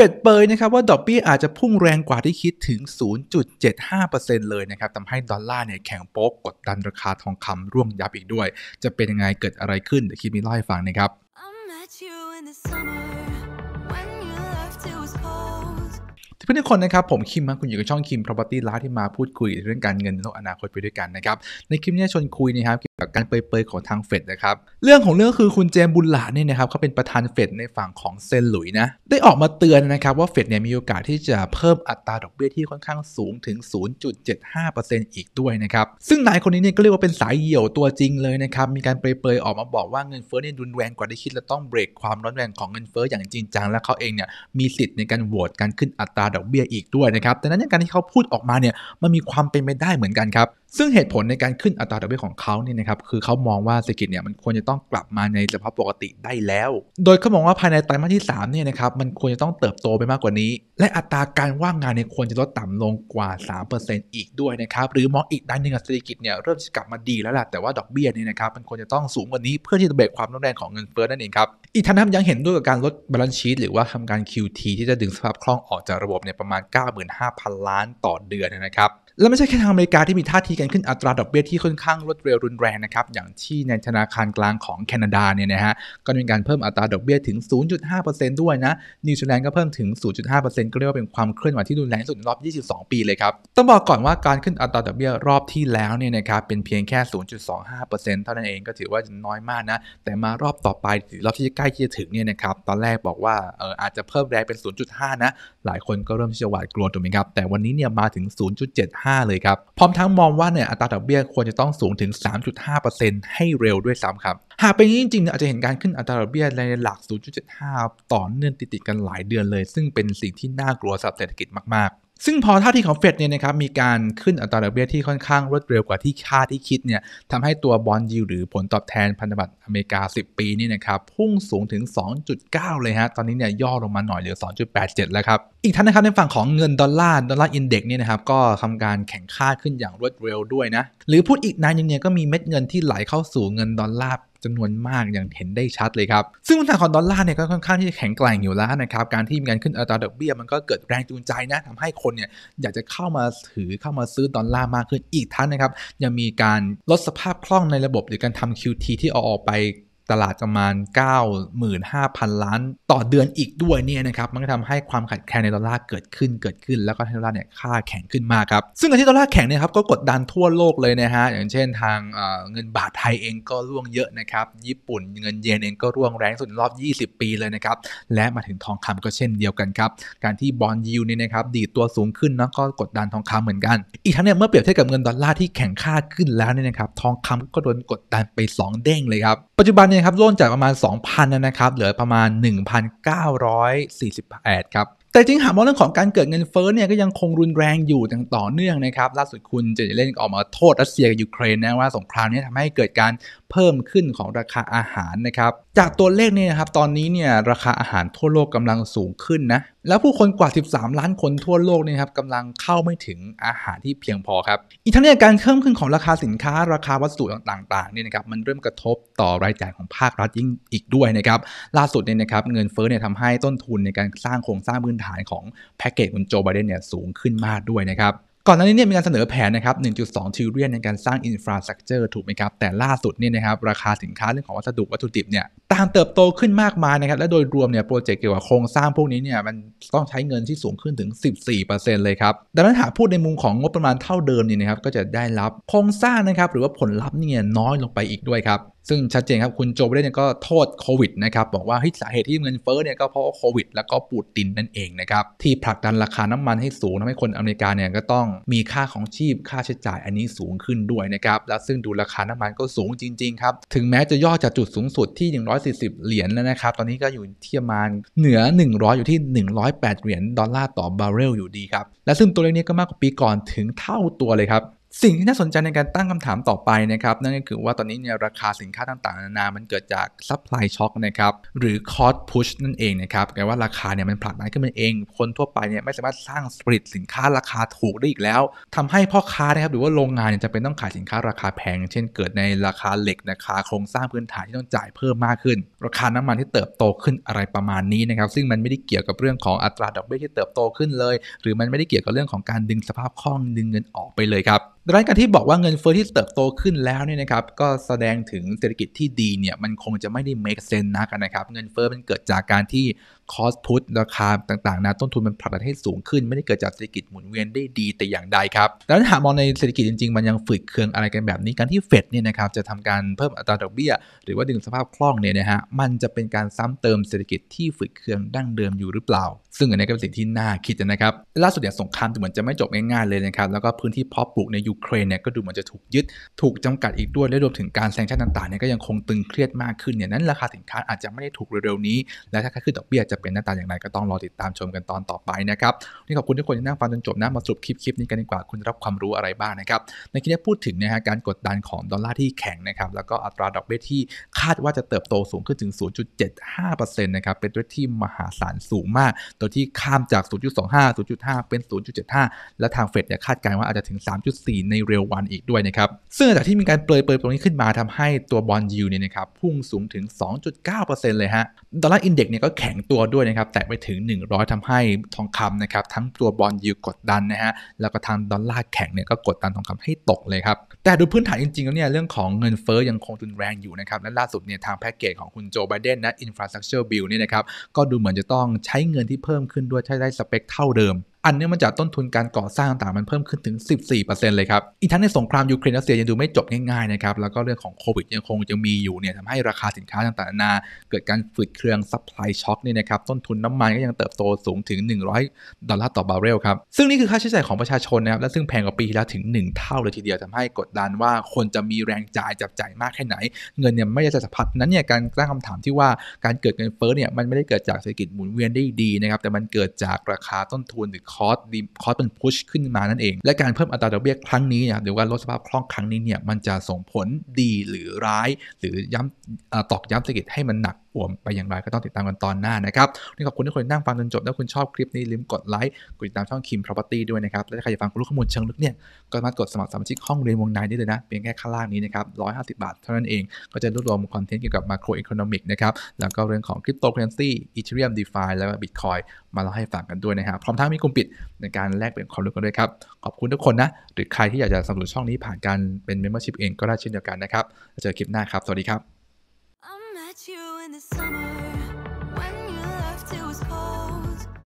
เฟดเปยนะครับว่า ดอกเบี้ยอาจจะพุ่งแรงกว่าที่คิดถึง 0.75%เลยนะครับทำให้ดอลลาร์เนี่ยแข็งโป๊กกดดันราคาทองคำร่วงยับอีกด้วย จะเป็นยังไงเกิดอะไรขึ้นเดี๋ยวคิดมีเล่าให้ฟังนะครับพื่อนทุกคนนะครับ ผมคิมมาคุณอยู่กับช่องคิม Property ล้าที่มาพูดคุยเรื่องการเงินในโลกอนาคตไปด้วยกันนะครับในคลิปนี้ชวนคุยนะครับกับการเปยๆของทางเฟดนะครับ เรื่องของเรื่องคือคุณเจมบุญหลาเนี่ยนะครับเขาเป็นประธานเฟดในฝั่งของเซนหลุยนะได้ออกมาเตือนนะครับว่าเฟดเนี่ยมีโอกาสที่จะเพิ่มอัตราดอกเบี้ยที่ค่อนข้างสูงถึง 0.75%อีกด้วยนะครับ ซึ่งนายคนนี้เนี่ยก็เรียกว่าเป็นสายเหี่ยวตัวจริงเลยนะครับ มีการเปยๆออกมาบอกว่าเงินเฟ้อเนี่ยดุนแรงกว่าที่คิดและต้องเบรกความร้อนแรงของเงินเฟ้ออย่างจริงจังและเขาเองเนี่ยมีสิทธิ์ในการโหวตการขึ้นอัตราดอกเบี้ยอีกด้วยนะครับแต่นั้นการที่เขาพูดออกมาเนี่ยมันมีความเป็นไปได้เหมือนกันครับซึ่งเหตุผลในการขึ้นอัตราดอกเบี้ยของเขาเนี่ยนะครับคือเขามองว่าเศรษฐกิจเนี่ยมันควรจะต้องกลับมาในสภาพปกติได้แล้ว โดยเขามองว่าภายในไตรมาสที่3เนี่ยนะครับมันควรจะต้องเติบโตไปมากกว่านี้ และอัตราการว่างงานเนี่ยควรจะลดต่ำลงกว่า 3%อีกด้วยนะครับหรือมองอีกด้านหนึ่งเศรษฐกิจเนี่ยเริ่มจะกลับมาดีแล้วล่ะแต่ว่าดอกเบี้ยเนี่ยนะครับมันควรจะต้องสูงกว่านี้เพื่อที่จะเบรกความร้อนแรงของเงินเฟ้อนั่นเองครับอีกทั้งยังเห็นด้วยกับการลดบาลานซ์ชีตหรือว่าทำการ QT ที่จะดึงสภาพคล่องออกจากระบบเนี่ยประมาณ 95,000 ล้านต่อเดือนนะครับและไม่ใช่แค่ทางอเมริกาที่มีท่าทีการขึ้นอัตราดอกเบี้ยที่ค่อนข้างรวดเร็วรุนแรงนะครับ อย่างที่ในธนาคารกลางของแคนาดา เนี่ยนะฮะ ก็มีการเพิ่มอัตราดอกเบี้ยถึง 0.5%ด้วยนะ นิวซีแลนด์ก็เพิ่มถึง 0.5%ก็เรียกว่าเป็นความเคลื่อนไหวที่รุนแรงสุดในรอบ 22 ปีเลยครับ ต้องบอกก่อนว่าการขึ้นอัตราดอกเบี้ยรอบที่แล้วเนี่ยนะครับเป็นเพียงแค่ 0.25%เท่านั้นเองก็ถือว่าน้อยมากนะแต่มารอบต่อไปรอบที่ใกล้ที่จะถึงเนี่ยนะครับตอนแรกบอกว่าเอออาจจะเพิ่มแรงเป็น 0.5 นะหลายคนก็เริ่มที่จะหวาดกลัวถูกไหมครับแต่วันนี้เนี่ยมาถึง 0.75 5เลยครับ พร้อม ทั้งมองว่าเนี่ยอัตราดอกเบี้ย ควร จะต้องสูงถึง 3.5%ให้เร็วด้วยซ้ำครับ หาก เป็นนีจริงๆอาจจะเห็นการขึ้นอัตราดอกเบี้ยในหลัก 0.75 ต่อเนื่อง ติด ๆ กันหลายเดือนเลย ซึ่งเป็นสิ่งที่น่ากลัวสำหรับเศรษฐกิจมาก ๆซึ่งพอท่าที่ของเฟดเนี่ยนะครับมีการขึ้นอัตราดอกเบี้ยที่ค่อนข้างรวดเร็วกว่าที่คาดที่คิดเนี่ยทำให้ตัวบอลยิวหรือผลตอบแทนพันธบัตรอเมริกา 10 ปีนี่นะครับพุ่งสูงถึง 2.9 เลยฮะตอนนี้เนี่ยย่อลงมาหน่อยเหลือ 2.87 แล้วครับ อีกทั้นนะครับในฝั่งของเงินดอลลาร์ ดอลลาร์ อินเด็กซ์เนี่ยนะครับก็ทำการแข่งค่าขึ้นอย่างรวดเร็วด้วยนะหรือพูดอีกนานนึงเนี่ยก็มีเม็ดเงินที่ไหลเข้าสู่เงินดอลลาร์จำนวนมากอย่างเห็นได้ชัดเลยครับ ซึ่งธนาคารดอลลาร์เนี่ยก็ค่อนข้างที่จะแข็งแกร่งอยู่แล้วนะครับ การที่มีการขึ้นอัตราดอกเบี้ยมันก็เกิดแรงจูงใจนะทำให้คนเนี่ยอยากจะเข้ามาถือเข้ามาซื้อดอลลาร์มากขึ้นอีกทั้งนะครับ ยังมีการลดสภาพคล่องในระบบหรือการทำ QT ที่อออกไปตลาดประมาณ 95,000 ล้านต่อเดือนอีกด้วยเนี่ยนะครับมันก็ทำให้ความขัดแคลนในดอลลาร์เกิดขึ้นเกิดขึ้น แล้วก็ดอลลาร์เนี่ยค่าแข็งขึ้นมากครับ ซึ่งการที่ดอลลาร์แข็งเนี่ยครับก็กดดันทั่วโลกเลยนะฮะอย่างเช่นทางเงินบาทไทยเองก็ร่วงเยอะนะครับญี่ปุ่นเงินเยนเองก็ร่วงแรงสุดรอบ 20 ปีเลยนะครับและมาถึงทองคำก็เช่นเดียวกันครับการที่บอลยูเนี่ยนะครับดีตัวสูงขึ้นเนาะก็กดดันทองคำเหมือนกัน อีกทั้งเนี่ยเมื่อเปรียบเทียบกับเงินดอลลาร์ที่แข็งค่าขึ้นแล้วเนี่ยนะครับทองคำก็โดนกดดันไป2เด้งเลยครับปัจจุบันเนี่ยนยครับร่นจากประมาณ 2,000นะครับ เหลือประมาณ 1,948ครับ แต่จริงหากมองเรื่องของการเกิดเงินเฟ้อเนี่ยก็ยังคงรุนแรงอยู่ต่อเนื่องนะครับ ล่าสุดคุณเจเนเล่นออกมาโทษรัสเซียกับยูเครนนะว่าสงครามนี้ทำให้เกิดการเพิ่มขึ้นของราคาอาหารนะครับ จากตัวเลขเนี่ยครับตอนนี้เนี่ยราคาอาหารทั่วโลกกำลังสูงขึ้นนะแล้วผู้คนกว่า 13 ล้านคนทั่วโลกเนี่ยครับกำลังเข้าไม่ถึงอาหารที่เพียงพอครับ อีกทั้งเนี่ยการเพิ่มขึ้นของราคาสินค้า ราคาวัสดุต่างๆเนี่ยนะครับมันเริ่มกระทบต่อรายจ่ายของภาครัฐยิ่งอีกด้วยนะครับล่าสุดเนี่ยนะครับเงินเฟ้อเนี่ยทำให้ต้นทุนในการสร้างโครงสร้างพื้นฐานของแพ็กเกจคุณโจไบเดนเนี่ยสูงขึ้นมากด้วยนะครับก่อนหน้านี้เนี่ยมีการเสนอแผนนะครับ 1.2ทริลเลียนในการสร้างอินฟราสตรักเจอร์ถูกไหมครับ แต่ล่าสุดเนี่ยนะครับราคาสินค้าเรื่องของวัสดุวัตถุดิบเนี่ย ตามเติบโตขึ้นมากมายนะครับ และโดยรวมเนี่ยโปรเจกต์เกี่ยวกับโครงสร้างพวกนี้เนี่ยมันต้องใช้เงินที่สูงขึ้นถึง 14%เลยครับ ดังนั้นหากพูดในมุมของงบประมาณเท่าเดิมเนี่ยนะครับก็จะได้รับโครงสร้างนะครับหรือว่าผลลัพธ์เนี่ยน้อยลงไปอีกด้วยครับซึ่งชัดเจนครับ คุณโจไบเดนก็โทษโควิดนะครับบอกว่าสาเหตุที่เงินเฟ้อเนี่ยก็เพราะโควิด แล้วก็ปูติน นั่นเองนะครับที่ผลักดันราคาน้ำมันให้สูงทำให้คนอเมริกาเนี่ยก็ต้องมีค่าของชีพค่าใช้จ่ายอันนี้สูงขึ้นด้วยนะครับและซึ่งดูราคาน้ำมันก็สูงจริง ๆ ครับ ถึงแม้จะย่อจากจุดสูงสุดที่ 140 เหรียญแล้วนะครับตอนนี้ก็อยู่ที่ประมาณเหนือ 100 อยู่ที่ 108 เหรียญดอลลาร์ต่อบาร์เรล อยู่ดีครับและซึ่งตัวเลขนี้ก็มากกว่าปีก่อนถึงเท่าตัวเลยครับสิ่งที่น่าสนใจในการตั้งคำถามต่อไปนะครับ นั่นก็คือว่าตอนนี้เนี่ยราคาสินค้าต่าง ๆนานา มันเกิดจากซัพพลายช็อคนะครับ หรือคอสพุชนั่นเองนะครับ แปลว่าราคาเนี่ยมันผลักดันขึ้นมาเอง คนทั่วไปเนี่ยไม่สามารถสร้างผลิตสินค้าราคาถูกได้อีกแล้ว ทำให้พ่อค้านะครับ หรือว่าโรงงานเนี่ยจะเป็นต้องขายสินค้าราคาแพง เช่นเกิดในราคาเหล็กราคาโครงสร้างพื้นฐานที่ต้องจ่ายเพิ่มมากขึ้น ราคาน้ำมันที่เติบโตขึ้นอะไรประมาณนี้นะครับ ซึ่งมันไม่ได้เกี่ยวกับเรื่องของอัตราดอกเบี้ยที่เติบโตขึ้นเลย หรือมันไม่ได้เกี่ยวกับเรื่องของการดึงสภาพคล่องดึงเงินออกไปเลยครับดังนั้นการที่บอกว่าเงินเฟอ้อที่เติบโตขึ้นแล้วเนี่ยนะครับ ก็แสดงถึงเศรษฐกิจที่ดีเนี่ย มันคงจะไม่ได้ make sense นักนะครับเงินเฟอ้อมันเกิดจากการที่คอสพุทราคาต่างๆนะต้นทุนมันผลักดันให้สูงขึ้นไม่ได้เกิดจากเศรษฐกิจหมุนเวียนได้ดีแต่อย่างใดครับดังนั้นหากมองในเศรษฐกิจจริงๆมันยังฝืดเคืองอะไรกันแบบนี้การที่เฟดเนี่ยนะครับจะทำการเพิ่มอัตราดอกเบี้ย หรือว่าดึงสภาพคล่องเนี่ยนะฮะมันจะเป็นการซ้ำเติมเศรษฐกิจที่ฝืดเคืองดั้งเดิมอยู่หรือเปล่า ซึ่งอันนี้ก็เป็นสิ่งที่น่าคิดนะครับล่าสุดเนี่ยสงครามดูเหมือนจะไม่จบง่ายๆเลยนะครับแล้วก็พื้นที่เพาะปลูกในยูเครนเนี่ยก็ดูเหมือนจะถูกยึดถูกจำกัดอีกด้วยและรวมถึงการแซงชั่นต่างๆเนี่ยก็ยังคงตึงเครียดมากขึ้นเนี่ยนั้นราคาสินค้าอาจจะไม่ได้ถูกเร็วๆนี้และถ้าขึ้นดอกเบี้ยจะเป็น หน้าตาอย่างไรก็ต้องรอติดตามชมกันตอนต่อไปนะครับ นี่ขอบคุณทุกคนที่นั่งฟังจนจบนะมา สรุป คลิป คลิปนี้ กันดีกว่าคุณรับความรู้อะไรบ้างนะครับ ในคลิปนี้พูดถึงนะฮะการกดดัน ของ ดอลลาร์ ที่แข็งนะครับแล้วก็ อัตราดอกเบี้ยที่คาดว่าจะเติบโตสูงขึ้นถึง 0.75%นะครับเป็นตัวที่มหาศาลสูงมากตัวที่ข้ามจาก 0.25 0.5 เป็น 0.75 และทางเฟดเนี่ยคาดการณ์ว่าอาจจะถึง 3.4 ในเร็ววันอีกด้วยนะครับซึ่งจากที่มีการเปรยเปรยตรงนี้ขึ้นมาทำให้ตัวบอลยูเนี่ยนะครับพุ่งสูงถึง 2.9%เลยฮะดอลลาร์อินเด็กซ์เนี่ยก็แข็งตัวด้วยนะครับแตะไปถึง 100 ทำให้ทองคำนะครับทั้งตัวบอลยูกดดันนะฮะแล้วก็ทางดอลลาร์แข็งเนี่ยก็กดดันทองคำให้ตกเลยครับ แต่ดูพื้นฐานจริงๆแล้วเนี่ยเรื่องของเงินเฟ้อยังคงตุนแรงอยู่นะครับและล่าสุดเนี่ยทางแพ็กเกจของคุณโจไบเดนนะอินฟราสตรักเจอร์บิลเนี่ยนะครับก็ดูเหมือนจะต้องใช้เงินที่เพิ่มขึ้นด้วยใช้ได้สเปค เท่าเดิมอันเนื่องมาจากต้นทุนการก่อสร้างต่างมันเพิ่มขึ้นถึง 14%เลยครับ อีกทั้งในสงครามยูเครนรัสเซียยังดูไม่จบง่ายๆนะครับ แล้วก็เรื่องของโควิดยังคงยังมีอยู่เนี่ยทำให้ราคาสินค้าต่างๆนานาเกิดการฝืดเครื่องซัพพลายช็อคเนี่ยนะครับ ต้นทุนน้ำมันก็ยังเติบโตสูงถึง 100 ดอลลาร์ต่อบาร์เรลครับ ซึ่งนี่คือค่าใช้จ่ายของประชาชนนะครับ และซึ่งแพงกว่าปีที่แล้วถึง 1 เท่าเลยทีเดียวทำให้กดดันว่าคนจะมีแรงจ่ายจับจ่ายมากแค่ไหน เงินเนี่ยไม่ได้จะสะพัดนั้นเนี่ยการตั้งคำถามที่ว่าการเกิดเงินเฟ้อเนี่ยมันไม่ได้เกิดจากเศรษฐกิจหมุนเวียนได้ดีนะครับแต่มันเกิดจากราคาต้นทุนหรือคอสดีคอสมันพุชขึ้นมานั่นเอง และการเพิ่มอัตราดอกเบี้ยครั้งนี้เนี่ยหรือว่าลดสภาพคล่องครั้งนี้เนี่ย มันจะส่งผลดีหรือร้าย หรือย้ำตอกย้ำเศรษฐกิจให้มันหนักวมไปอย่างไรก็ต้องติดตามกันตอนหน้านะครับ นี่ขอบคุณทุกคนนั่งฟังจนจบ ถ้าคุณชอบคลิปนี้ลืมกดไลค์ กดติดตามช่องคิม property ด้วยนะครับ และใครอยากฟังรู้ข้อมูลเชิงลึกเนี่ย ก็มารถกดสมัครสมาชิกห้องเรียนวงในได้เลยนะ เพียงแค่ข้างล่างนี้นะครับร้้อยหาสิบาทเท่านั้นเอง ก็จะรวบรวมคอนเทนต์เกี่ยวกับมาโครอิคโนมิกนะครับ แล้วก็เรื่องของคริปโตเคอเรนซีอีเทเรียมดีฟายแล้วก็บิตคอยมาเล่าให้ฟังกันด้วยนะครับ พร้อมทั้งมีกลุ่มปิดในการแลกเปลี่ยนความรู้กันด้วยครับขอบคุณทุกคนนะหรือใครที่อยากจะสนับสนุนช่องนี้ผ่านการเป็นมมเบอร์ชิพเองก็ได้เช่นเดียวกันนะครับเจอคลิปหน้าครับสวัสดีครับ in the summer.